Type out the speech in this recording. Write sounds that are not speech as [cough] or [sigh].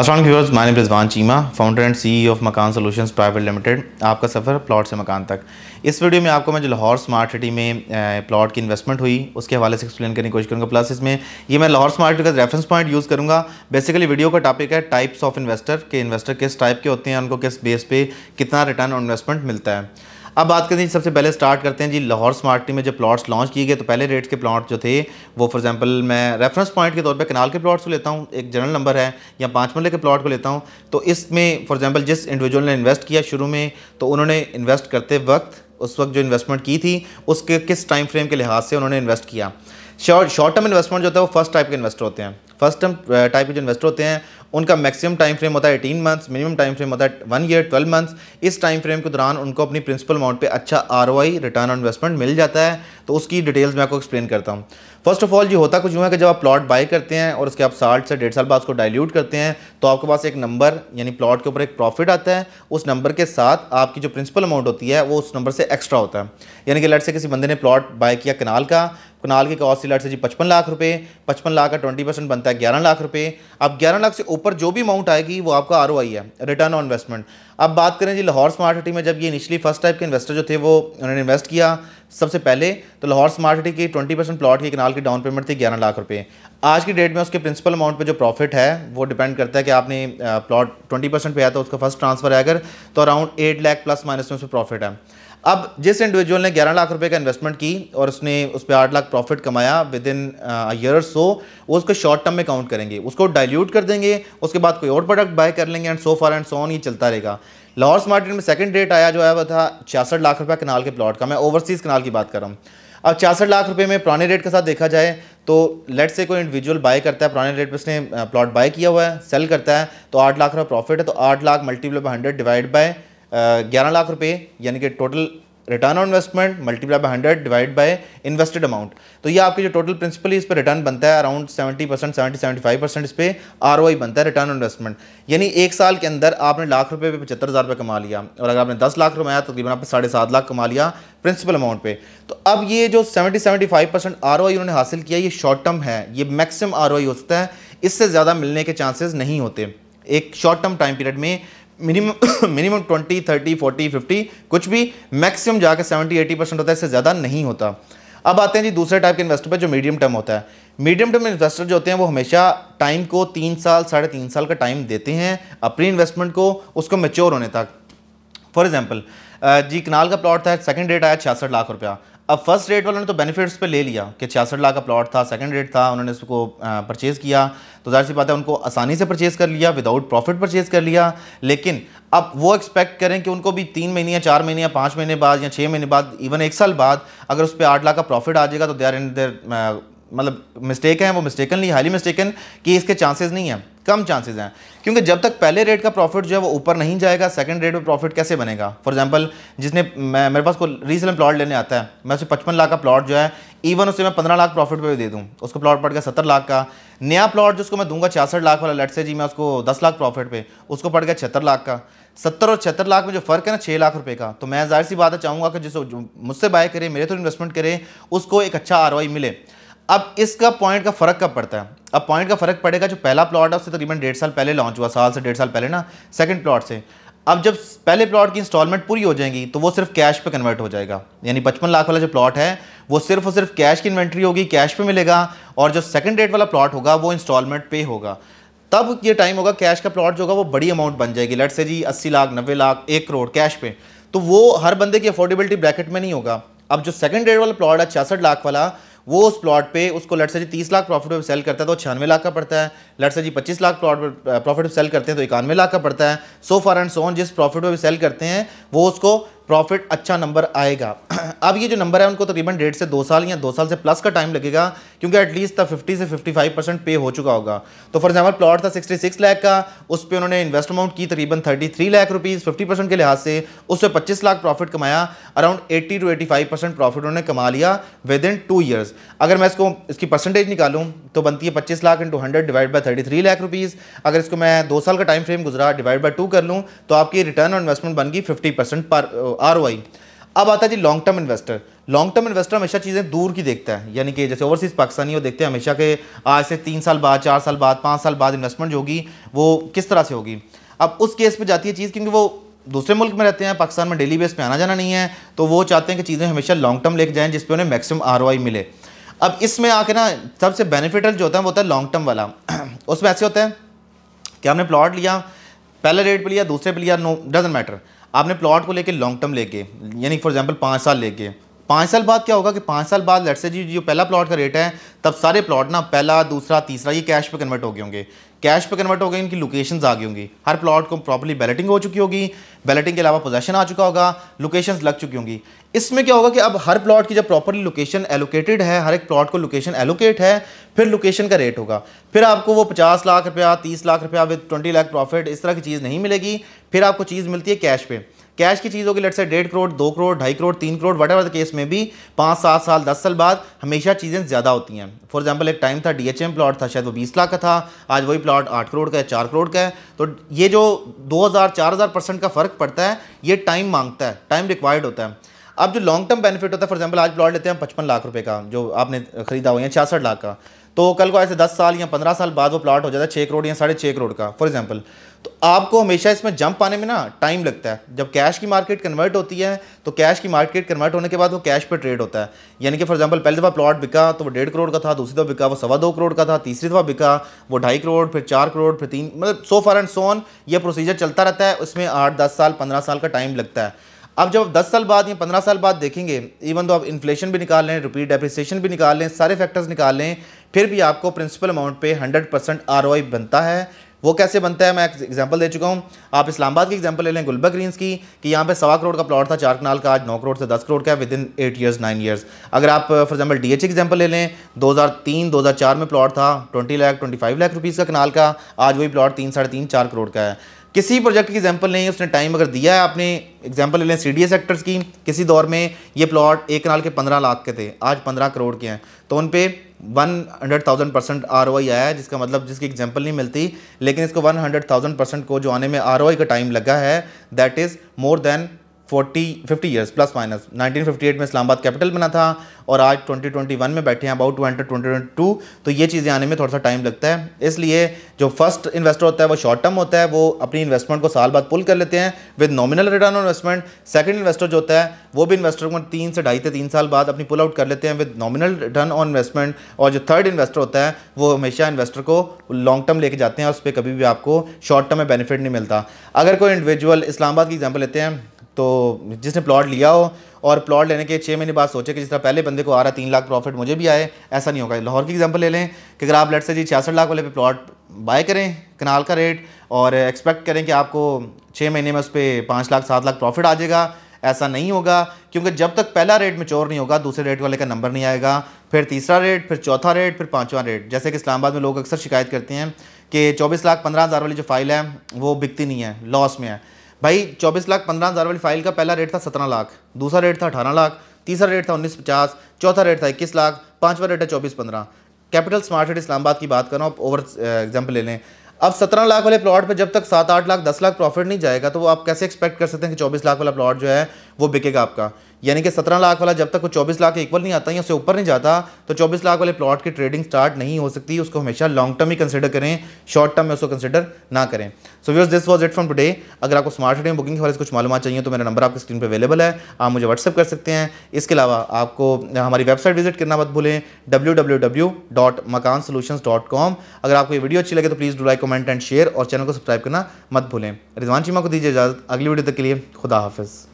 Aslam viewers मानी Rizwan Cheema founder and C of Makaan solutions private limited आपका सफ़र प्लॉट से मकान तक इस वीडियो में आपको मैं जो लाहौर स्मार्ट सिटी में प्लॉट की इन्वेस्टमेंट हुई उसके हवाले से एक्सप्लेन करने की कोशिश करूँगा प्लस इसमें ये मैं लाहौर स्मार्ट सिटी का रेफरेंस पॉइंट यूज़ करूँगा बेसिकली वीडियो का टॉपिक है टाइप्स ऑफ इन्वेस्टर के इन्वेस्टर किस टाइप के होते हैं उनको किस बेस पे कितना रिटर्न और इन्वेस्टमेंट मिलता है अब बात करते हैं सबसे पहले स्टार्ट करते हैं जी लाहौर स्मार्ट में जो प्लॉट्स लॉन्च किए गए तो पहले रेट के प्लॉट जो थे वो फॉर एग्जांपल मैं रेफरेंस पॉइंट के तौर पे कनाल के प्लॉट्स को लेता हूँ एक जनरल नंबर है या पाँच मल्ले के प्लॉट को लेता हूँ तो इसमें फॉर एग्जाम्पल जिस इंडिविजुअल ने इन्वेस्ट किया शुरू में तो उन्होंने इन्वेस्ट करते वक्त उस वक्त जो इन्वेस्टमेंट की थी उसके किस टाइम फ्रेम के लिहाज से उन्होंने इन्वेस्ट किया शॉर्ट शॉर्ट टर्म इन्वेस्टमेंट जो होता है वो फर्स्ट टाइप के इन्वेस्टर होते हैं फर्स्ट टर्म टाइप के जो इन्वेस्टर होते हैं उनका मैक्सिमम टाइम फ्रेम होता है eighteen months minimum time frame होता है वन ईयर ट्वेल्व मंथ्स इस टाइम फ्रेम के दौरान उनको अपनी प्रिंसिपल अमाउंट पे अच्छा आर रिटर्न ऑन इन्वेस्टमेंट मिल जाता है तो उसकी डिटेल्स मैं आपको एक्सप्लेन करता हूँ फर्स्ट ऑफ ऑल जो होता कुछ यूँ है कि जब आप प्लॉट बाय करते हैं और उसके आप साठ से डेढ़ साल बाद उसको डायल्यूट करते हैं तो आपके पास एक नंबर यानी प्लॉट के ऊपर एक प्रॉफिट आता है उस नंबर के साथ आपकी जो प्रिंसिपल अमाउंट होती है वो उस नंबर से एक्स्ट्रा होता है यानी कि लट से किसी बंदे ने प्लॉट बाय किया कनाल का कुनाल की कॉस्ट लट से जी पचपन लाख रुपए पचपन लाख का ट्वेंटी परसेंट बनता है ग्यारह लाख रुपए अब ग्यारह लाख से ऊपर जो भी अमाउंट आएगी वो आपका आर है रिटर्न ऑन इन्वेस्टमेंट अब बात करें जी लाहौर स्मार्ट सिटी में जब ये इनिशियली फर्स्ट टाइप के इन्वेस्टर जो थे वो उन्होंने इन्वेस्ट किया सबसे पहले तो लाहौर स्मार्ट सिटी की ट्वेंटी परसेंट प्लॉट की कनाल की डाउन पेमेंट थी ग्यारह लाख रुपए आज की डेट में उसके प्रिंसिपल अमाउंट पे जो प्रॉफिट है वो डिपेंड करता है कि आपने प्लॉट ट्वेंटी परसेंट पे आया तो उसका फर्स्ट ट्रांसफर है अगर तो around eight lakh plus minus में उसमें प्रॉफिट है अब जिस इंडिविजुअल ने 11 लाख रुपए का इन्वेस्टमेंट की और उसने उस पर आठ लाख प्रॉफिट कमाया विद इन ईयर सो वो उसको शॉर्ट टर्म में काउंट करेंगे उसको डाइल्यूट कर देंगे उसके बाद कोई और प्रोडक्ट बाय कर लेंगे and so far and so on ये चलता रहेगा लाहौर मार्केट में सेकंड रेट आया जो आया वह था छियासठ लाख रुपये कनाल के प्लॉट का मैं ओवरसीज़ कनाल की बात कर रहा हूँ अब छियासठ लाख रुपये में पुराने रेट के साथ देखा जाए तो लेट से कोई इंडिविजुअल बाय करता है पुराने रेट पर उसने प्लॉट uh, बाय किया हुआ है सेल करता है तो आठ लाख रुपये प्रॉफिट है तो आठ lakh multiply by hundred divide by ग्यारह लाख रुपए यानी कि total return on investment multiply by hundred divide by invested amount तो ये आपके जो टोटल प्रिंसिपल इस पर रिटर्न बनता है around seventy percent seventy seventy five percent इस पर आर बनता है रिटर्न ऑन इन्वेस्टमेंट यानी एक साल के अंदर आपने लाख रुपये पे पचहत्तर हज़ार रुपये कमा लिया और अगर आपने दस लाख रुपये आया तो तकरीबन आपने साढ़े सात लाख कमा लिया प्रिंसिपल अमाउंट पे तो अब ये जो seventy seventy five percent R उन्होंने हासिल किया ये शॉर्ट टर्म है ये मैक्सिमम आर हो सकता है इससे ज़्यादा मिलने के चांसेज नहीं होते एक शॉर्ट टर्म टाइम पीरियड में minimum [coughs] minimum twenty thirty forty fifty कुछ भी मैक्सिमम जाकर सेवेंटी एटी परसेंट होता है इससे ज़्यादा नहीं होता अब आते हैं जी दूसरे टाइप के इन्वेस्टर पे जो मीडियम टर्म होता है मीडियम टर्म इन्वेस्टर जो होते हैं वो हमेशा टाइम को तीन साल साढ़े तीन साल का टाइम देते हैं अपनी इन्वेस्टमेंट को उसको मेच्योर होने तक फॉर एग्जाम्पल जी कनाल का प्लॉट था सेकंड डेट आया छियासठ लाख रुपया अब फर्स्ट रेट वालों ने तो बेनिफिट्स पे ले लिया कि छियासठ लाख का प्लॉट था सेकंड रेट था उन्होंने उसको परचेज़ किया तो जाहिर सी बात है उनको आसानी से परचेज़ कर लिया विदाउट प्रॉफिट परचेज़ कर लिया लेकिन अब वो एक्सपेक्ट करें कि उनको भी तीन महीने या चार महीने या पाँच महीने बाद या छः महीने बाद इवन एक साल बाद अगर उस पर आठ लाख का प्रॉफिट आ जाएगा तो देर एंड इन देर मतलब मिस्टेक है वो मिस्टेकनली हाईली मिस्टेकन कि इसके चांसेस नहीं हैं कम चांसेस हैं क्योंकि जब तक पहले रेट का प्रॉफिट जो है वो ऊपर नहीं जाएगा सेकंड रेट में प्रॉफिट कैसे बनेगा फॉर एग्जांपल जिसने मैं मेरे पास कोई रीजनल प्लॉट लेने आता है मैं उसे पचपन लाख का प्लॉट जो है इवन उसे मैं पंद्रह लाख प्रॉफिट पे भी दे दूँ उसको प्लॉट पड़ गया सत्तर लाख का नया प्लॉट जिसको मैं दूंगा छियासठ लाख वाला लेट से जी मैं उसको दस लाख प्रॉफिट पर उसको पड़ गया छिहत्तर लाख का सत्तर और छिहत्तर लाख में जो फ़र्क है ना छः लाख रुपए का तो मैं जाहिर सी बात है चाहूँगा कि जिस मुझसे बाय करे मेरे थ्रू इन्वेस्टमेंट करे उसको एक अच्छा आर मिले अब इसका पॉइंट का फ़र्क कब पड़ता है अब पॉइंट का फ़र्क पड़ेगा जो पहला प्लॉट है उससे तकरीबन डेढ़ साल पहले लॉन्च हुआ साल से डेढ़ साल पहले ना सेकंड प्लॉट से अब जब पहले प्लॉट की इंस्टॉलमेंट पूरी हो जाएगी तो वो सिर्फ कैश पे कन्वर्ट हो जाएगा यानी पचपन लाख वाला जो प्लॉट है वो सिर्फ और सिर्फ कैश की इन्वेंट्री होगी कैश पे मिलेगा और जो सेकंड डेट वाला प्लॉट होगा वो इंस्टॉलमेंट पे होगा तब ये टाइम होगा कैश का प्लॉट जो होगा वो बड़ी अमाउंट बन जाएगी लट से जी अस्सी लाख नब्बे लाख एक करोड़ कैश पे तो वो हर बंदे की अफोर्डेबिलिटी ब्रैकेट में नहीं होगा अब जो सेकेंड डेट वाला प्लॉट है छियासठ लाख वाला वो उस प्लॉट पे उसको लट सर जी तीस लाख प्रॉफिट पर सेल करता है तो छियानवे लाख का पड़ता है लट सर जी पच्चीस लाख प्लॉट पर प्रॉफिट सेल करते हैं तो इक्यानवे लाख का पड़ता है सो फार एंड सोन जिस प्रॉफिट पे सेल करते हैं वो उसको प्रॉफिट अच्छा नंबर आएगा [clears throat] अब ये जो नंबर है उनको तकरीबन डेढ़ से दो साल या दो साल से प्लस का टाइम लगेगा क्योंकि एटलीस्ट था 50 से 55 परसेंट पे हो चुका होगा तो फॉर एग्जांपल प्लॉट था 66 लाख का उस पर उन्होंने इन्वेस्ट अमाउंट की तकरीबन 33 लाख रुपीज़ 50 परसेंट के लिहाज से उस पर पच्चीस लाख प्रॉफिट कमाया around eighty two eighty percent profit उन्होंने कमा लिया विद इन टू ईयर्स अगर मैं इसको इसकी परसेंटेज निकालूँ तो बनती है पच्चीस lakh into hundred divide by thirty three lakh rupees अगर इसको मैं दो साल का टाइम फ्रेम गुजरा डिवाइड बाई टू कर लूँ तो आपकी रिटर्न ऑन इन्वेस्टमेंट बन गई फिफ्टी परसेंट पर आर अब आता है जी long term investor long term investor हमेशा चीज़ें दूर की देखता है यानी कि जैसे ओवरसीज़ पाकिस्तानी वो देखते हैं हमेशा के आज से तीन साल बाद चार साल बाद पाँच साल बाद इन्वेस्टमेंट जो होगी वो किस तरह से होगी अब उस केस पर जाती है चीज़ क्योंकि वो दूसरे मुल्क में रहते हैं पाकिस्तान में डेली बेस पर आना जाना नहीं है तो वो चाहते हैं कि चीज़ें हमेशा लॉन्ग टर्म लेके जाएँ जिसपे उन्हें मैक्सिमम आर मिले अब इसमें आके ना सबसे बेनिफिटल जो होता है वो होता है लॉन्ग टर्म वाला [clears throat] उसमें ऐसे होता है कि हमने प्लॉट लिया पहले रेट पर लिया दूसरे पर लिया नो डजेंट मैटर आपने प्लॉट को लेके लॉन्ग टर्म लेके यानी फॉर एग्जांपल पाँच साल लेके पाँच साल बाद क्या होगा कि पाँच साल बाद लेट से जी जो पहला प्लॉट का रेट है तब सारे प्लॉट ना पहला दूसरा तीसरा ये कैश पे कन्वर्ट हो गए होंगे कैश पे कन्वर्ट हो गए इनकी लोकेशंस आ गई होंगी हर प्लॉट को प्रॉपर्ली बैलेटिंग हो चुकी होगी बैलेटिंग के अलावा पोजेशन आ चुका होगा लोकेशंस लग चुकी होंगी इसमें क्या होगा कि अब हर प्लॉट की जब प्रॉपर्ली लोकेशन एलोकेटेड है हर एक प्लॉट को लोकेशन एलोकेट है फिर लोकेशन का रेट होगा फिर आपको वो पचास लाख रुपया तीस लाख रुपया विद ट्वेंटी लाख प्रॉफिट इस तरह की चीज़ नहीं मिलेगी फिर आपको चीज़ मिलती है कैश पे कैश की चीज़ों की लट से डेढ़ करोड़ दो करोड़ ढाई करोड़ तीन करोड़ वट एवर केस में भी पाँच सात साल दस साल बाद हमेशा चीज़ें ज़्यादा होती हैं फॉर एग्जाम्पल एक टाइम था डी प्लॉट था शायद वो बीस लाख का था आज वही प्लाट आठ करोड़ का है चार करोड़ का है तो ये जो दो हज़ार चार हज़ार परसेंट का फ़र्क पड़ता है ये टाइम मांगता है टाइम रिक्वायर्ड होता है अब जो लॉन्ग टर्म बेनिफिट होता है फॉर एग्जाम्पल आज प्लॉट लेते हैं पचपन लाख रुपये का जो आपने खरीदा हुआ है छियासठ लाख का तो कल को ऐसे दस साल या पंद्रह साल बाद वो प्लाट हो जाता है छः करोड़ या साढ़े छः करोड़ का फॉर एग्जाम्पल तो आपको हमेशा इसमें जंप आने में ना टाइम लगता है जब कैश की मार्केट कन्वर्ट होती है तो कैश की मार्केट कन्वर्ट होने के बाद वो कैश पर ट्रेड होता है यानी कि फॉर एग्जाम्पल पहली दफ़ा प्लाट बिका तो वो डेढ़ करोड़ का था दूसरी दफ़ा बिका वो सवा दो करोड़ का था तीसरी दफ़ा बिका वो ढाई करोड़ फिर चार करोड़ फिर तीन मतलब सो फार एंड सोन ये प्रोसीजर चलता रहता है उसमें आठ दस साल पंद्रह साल का टाइम लगता है अब जब दस साल बाद या पंद्रह साल बाद देखेंगे इवन तो आप इन्फ्लेशन भी निकाल लें रुपीट डेप्रिसिएशन भी निकाल लें सारे फैक्टर्स निकाल लें फिर भी आपको प्रिंसिपल अमाउंट पे 100 परसेंट आर बनता है वो कैसे बनता है मैं एक एग्जांपल दे चुका हूँ आप इस्लामाबाद की एग्जांपल ले लें गुलबा ग्रीन्स की कि यहाँ पे सवा करोड़ का प्लॉट था चार कनाल का आज नौ करोड़ से दस करोड़ का within eight years nine years अगर आप फॉर एग्जांपल एच एग्जांपल ले लें 2003 2004 में प्लॉट था twenty lakh twenty five lakh rupees का कनाल का आज वही प्लॉट तीन साढ़े तीन चार करोड़ का है किसी प्रोजेक्ट की एग्जाम्पल नहीं उसने टाइम अगर दिया है आपने एग्जाम्पल ले लें सी डी सेक्टर्स की किसी दौर में ये प्लॉट एक कनाल के पंद्रह लाख के थे आज पंद्रह करोड़ के हैं तो उन पर one hundred thousand percent R आया है जिसका मतलब जिसकी एग्जाम्पल नहीं मिलती लेकिन इसको वन हंड्रेड थाउजेंड परसेंट को जो आने में आर का टाइम लगा है that is more than forty fifty years plus minus nineteen fifty eight में इस्लामाबाद कैपिटल बना था और आज ट्वेंटी ट्वेंटी वन में बैठे हैं अबाउट टू हंड्रेड ट्वेंटी तो ये चीज़ें आने में थोड़ा सा टाइम लगता है इसलिए जो फर्स्ट इन्वेस्टर होता है वो शॉर्ट टर्म होता है वो अपनी इन्वेस्टमेंट को साल बाद पुल कर लेते हैं with nominal return on investment second investor जो होता है वो भी इन्वेस्टर को तीन से ढाई से तीन साल बाद अपनी पुल आउट कर लेते हैं with nominal return on investment और जो थर्ड इन्वेस्टर होता है वो हमेशा इन्वेस्टर को लॉन्ग टर्म लेके जाते हैं उस पर कभी भी आपको शॉर्ट टर्म में बेनिफिट नहीं मिलता अगर कोई इंडिविजुअल इस्लामाबाद की एग्जाम्पल लेते हैं तो जिसने प्लॉट लिया हो और प्लॉट लेने के छः महीने बाद सोचे कि जिस तरह पहले बंदे को आ रहा है तीन लाख प्रॉफिट मुझे भी आए ऐसा नहीं होगा लाहौर की एग्जांपल ले लें कि अगर आप लेट से जी छियासठ लाख वाले पे प्लॉट बाय करें कनाल का रेट और एक्सपेक्ट करें कि आपको छः महीने में उस पर पाँच लाख सात लाख प्रॉफिट आ जाएगा ऐसा नहीं होगा क्योंकि जब तक पहला रेट मेच्योर नहीं होगा दूसरे रेट वाले का नंबर नहीं आएगा फिर तीसरा रेट फिर चौथा रेट फिर पाँचवा रेट जैसे कि इस्लामाबाद में लोग अक्सर शिकायत करते हैं कि चौबीस लाख पंद्रह हज़ार वाली जो फाइल है वो बिकती नहीं है लॉस में है भाई चौबीस लाख पंद्रह हज़ार वाली फाइल का पहला रेट था सत्रह लाख दूसरा रेट था अठारह लाख तीसरा रेट था उन्नीस पचास चौथा रेट था इक्कीस लाख पाँचवा रेट है चौबीस पंद्रह कैपिटल स्मार्ट सिटी इस्लामाबाद की बात कर रहा हूँ ओवर एग्जाम्पल ले लें अब सत्रह लाख वाले प्लॉट पे जब तक सात आठ लाख दस लाख प्रॉफिट नहीं जाएगा तो वो आप कैसे एक्सपेक्ट कर सकते हैं कि चौबीस लाख वाला प्लॉट जो है वो बिकेगा आपका यानी कि सत्रह लाख वाला जब तक वो चौबीस लाख के इक्वल नहीं आता या उससे ऊपर नहीं जाता तो चौबीस लाख वाले प्लॉट की ट्रेडिंग स्टार्ट नहीं हो सकती उसको हमेशा लॉन्ग टर्म ही कंसिडर करें शॉर्ट टर्म में उसको कंसिडर ना करें so viewers this was it from today अगर आपको स्मार्ट ट्रेडिंग बुकिंग के बारे में कुछ मालूम चाहिए तो मेरा नंबर आपकी स्क्रीन पर अवेलेबल है आप मुझे व्हाट्सअप कर सकते हैं इसके अलावा आपको हमारी वेबसाइट विजिट करना मत भूलें डब्ल्यू अगर आपको ये वीडियो अच्छी लगे तो please do like comment and share और चैनल को सब्सक्राइब करना मत भूलें रिजवान चीमा को दीजिए इजाज़त अगली वीडियो तक के लिए खुदा हाफिज़